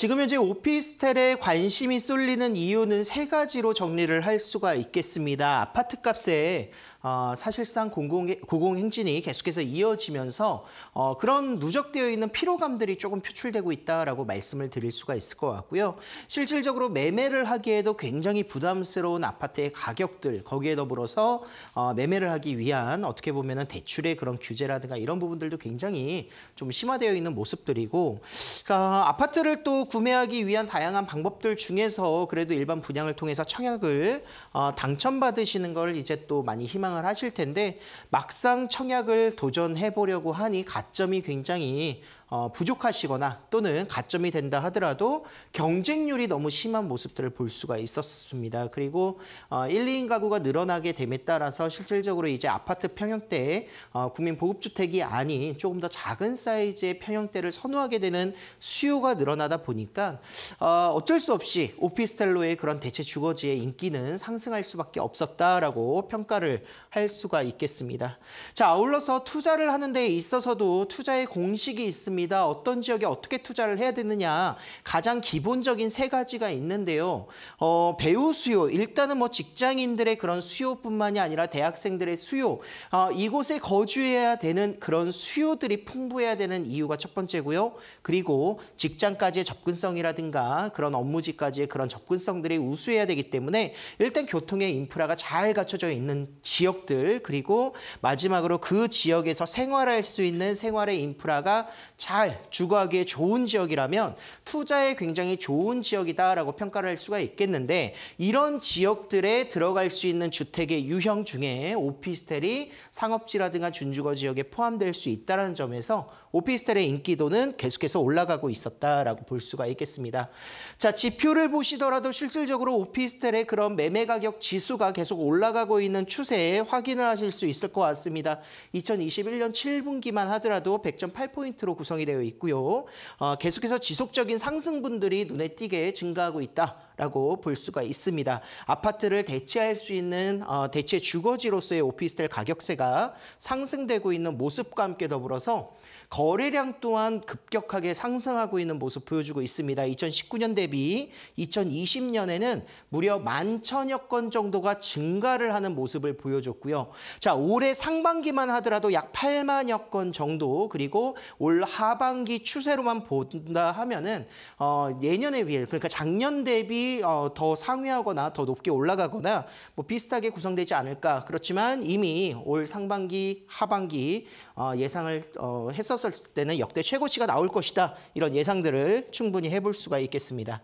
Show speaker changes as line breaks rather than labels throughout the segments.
지금 현재 오피스텔에 관심이 쏠리는 이유는 세 가지로 정리를 할 수가 있겠습니다. 아파트 값에 어, 사실상 공공, 고공행진이 계속해서 이어지면서 어, 그런 누적되어 있는 피로감들이 조금 표출되고 있다라고 말씀을 드릴 수가 있을 것 같고요. 실질적으로 매매를 하기에도 굉장히 부담스러운 아파트의 가격들 거기에 더불어서 어, 매매를 하기 위한 어떻게 보면 대출의 그런 규제라든가 이런 부분들도 굉장히 좀 심화되어 있는 모습들이고 그러니까 아파트를 또 구매하기 위한 다양한 방법들 중에서 그래도 일반 분양을 통해서 청약을 어, 당첨받으시는 걸 이제 또 많이 희망을 하실 텐데 막상 청약을 도전해 보려고 하니 가점이 굉장히 어, 부족하시거나 또는 가점이 된다 하더라도 경쟁률이 너무 심한 모습들을 볼 수가 있었습니다. 그리고 어, 1, 2인 가구가 늘어나게 됨에 따라서 실질적으로 이제 아파트 평형대에 어, 국민 보급주택이 아닌 조금 더 작은 사이즈의 평형대를 선호하게 되는 수요가 늘어나다 보니까 어, 어쩔 수 없이 오피스텔로의 그런 대체 주거지의 인기는 상승할 수밖에 없었다라고 평가를 할 수가 있겠습니다. 자, 아울러서 투자를 하는 데 있어서도 투자의 공식이 있습니다. 있습니다. 어떤 지역에 어떻게 투자를 해야 되느냐 가장 기본적인 세 가지가 있는데요. 어, 배우 수요 일단은 뭐 직장인들의 그런 수요뿐만이 아니라 대학생들의 수요 어, 이곳에 거주해야 되는 그런 수요들이 풍부해야 되는 이유가 첫 번째고요. 그리고 직장까지의 접근성이라든가 그런 업무지까지의 그런 접근성들이 우수해야 되기 때문에 일단 교통의 인프라가 잘 갖춰져 있는 지역들 그리고 마지막으로 그 지역에서 생활할 수 있는 생활의 인프라가 잘잘 주거하기에 좋은 지역이라면 투자에 굉장히 좋은 지역이다라고 평가를 할 수가 있겠는데 이런 지역들에 들어갈 수 있는 주택의 유형 중에 오피스텔이 상업지라든가 준주거 지역에 포함될 수 있다는 점에서 오피스텔의 인기도는 계속해서 올라가고 있었다라고 볼 수가 있겠습니다. 자, 지표를 보시더라도 실질적으로 오피스텔의 그런 매매 가격 지수가 계속 올라가고 있는 추세에 확인을 하실 수 있을 것 같습니다. 2021년 7분기만 하더라도 100.8포인트로 구성 구성이 되어 있고요. 어, 계속해서 지속적인 상승분들이 눈에 띄게 증가하고 있다. 라고 볼 수가 있습니다. 아파트를 대체할 수 있는 어, 대체 주거지로서의 오피스텔 가격세가 상승되고 있는 모습과 함께 더불어서 거래량 또한 급격하게 상승하고 있는 모습 보여주고 있습니다. 2019년 대비 2020년에는 무려 1만 천여 건 정도가 증가를 하는 모습을 보여줬고요. 자, 올해 상반기만 하더라도 약 8만여 건 정도 그리고 올 하반기 추세로만 본다 하면은 어, 예년에 비해 그러니까 작년 대비 어, 더 상회하거나 더 높게 올라가거나 뭐 비슷하게 구성되지 않을까. 그렇지만 이미 올 상반기, 하반기 어, 예상을 어, 했었을 때는 역대 최고치가 나올 것이다. 이런 예상들을 충분히 해볼 수가 있겠습니다.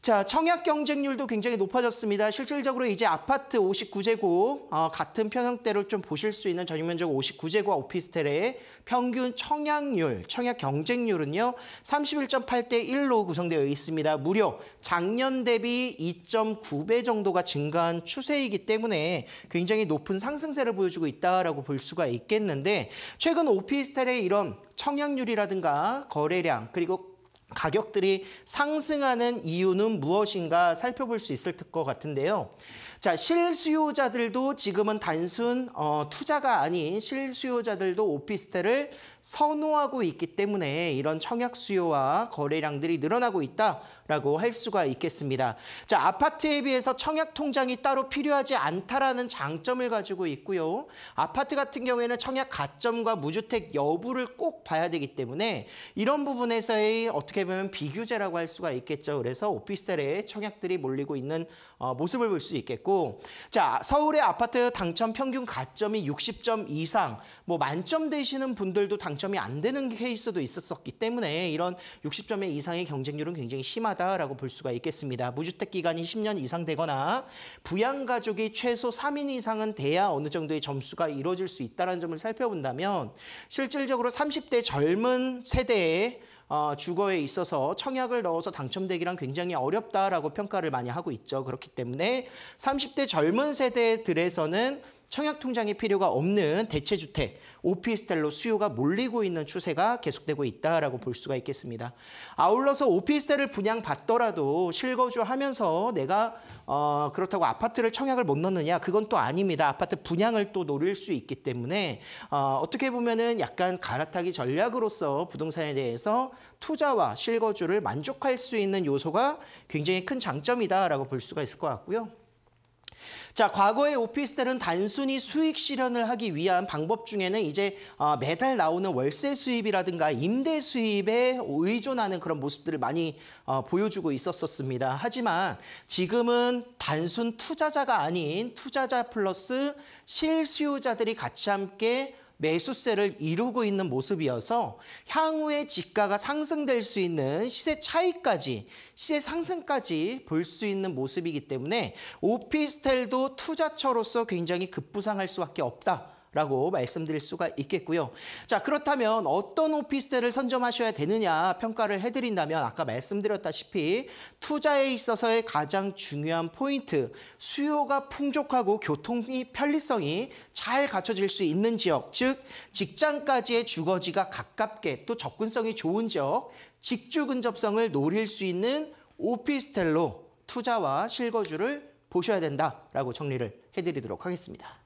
자, 청약 경쟁률도 굉장히 높아졌습니다. 실질적으로 이제 아파트 59제곱 어, 같은 평형대로 좀 보실 수 있는 전용면적 59제곱 오피스텔의 평균 청약률, 청약 경쟁률은요. 31.8대 1로 구성되어 있습니다. 무려 작년 대비 2.9배 정도가 증가한 추세이기 때문에 굉장히 높은 상승세를 보여주고 있다라고 볼 수가 있겠는데 최근 오피스텔의 이런 청약률이라든가 거래량 그리고 가격들이 상승하는 이유는 무엇인가 살펴볼 수 있을 것 같은데요. 자, 실수요자들도 지금은 단순 어, 투자가 아닌 실수요자들도 오피스텔을 선호하고 있기 때문에 이런 청약 수요와 거래량들이 늘어나고 있다라고 할 수가 있겠습니다. 자, 아파트에 비해서 청약 통장이 따로 필요하지 않다라는 장점을 가지고 있고요. 아파트 같은 경우에는 청약 가점과 무주택 여부를 꼭 봐야 되기 때문에 이런 부분에서의 어떻게 보면 비규제라고 할 수가 있겠죠. 그래서 오피스텔에 청약들이 몰리고 있는 어, 모습을 볼 수 있겠고 있고 자 서울의 아파트 당첨 평균 가점이 60점 이상 뭐 만점 되시는 분들도 당첨이 안 되는 케이스도 있었었기 때문에 이런 60점 이상의 경쟁률은 굉장히 심하다라고 볼 수가 있겠습니다. 무주택 기간이 10년 이상 되거나 부양 가족이 최소 3인 이상은 돼야 어느 정도의 점수가 이루어질 수 있다는 점을 살펴본다면 실질적으로 30대 젊은 세대의 어, 주거에 있어서 청약을 넣어서 당첨되기란 굉장히 어렵다라고 평가를 많이 하고 있죠. 그렇기 때문에 30대 젊은 세대들에서는 청약통장이 필요가 없는 대체주택, 오피스텔로 수요가 몰리고 있는 추세가 계속되고 있다라고 볼 수가 있겠습니다. 아울러서 오피스텔을 분양받더라도 실거주하면서 내가 어, 그렇다고 아파트를 청약을 못 넣느냐 그건 또 아닙니다. 아파트 분양을 또 노릴 수 있기 때문에 어, 어떻게 보면은 약간 갈아타기 전략으로서 부동산에 대해서 투자와 실거주를 만족할 수 있는 요소가 굉장히 큰 장점이다라고 볼 수가 있을 것 같고요. 자, 과거의 오피스텔은 단순히 수익 실현을 하기 위한 방법 중에는 이제 어, 매달 나오는 월세 수입이라든가 임대 수입에 의존하는 그런 모습들을 많이 어, 보여주고 있었었습니다. 하지만 지금은 단순 투자자가 아닌 투자자 플러스 실수요자들이 같이 함께 매수세를 이루고 있는 모습이어서 향후에 지가가 상승될 수 있는 시세 차이까지 시세 상승까지 볼 수 있는 모습이기 때문에 오피스텔도 투자처로서 굉장히 급부상할 수밖에 없다. 라고 말씀드릴 수가 있겠고요. 자, 그렇다면 어떤 오피스텔을 선점하셔야 되느냐 평가를 해드린다면 아까 말씀드렸다시피 투자에 있어서의 가장 중요한 포인트, 수요가 풍족하고 교통이 편리성이 잘 갖춰질 수 있는 지역, 즉 직장까지의 주거지가 가깝게 또 접근성이 좋은 지역, 직주 근접성을 노릴 수 있는 오피스텔로 투자와 실거주를 보셔야 된다라고 정리를 해드리도록 하겠습니다.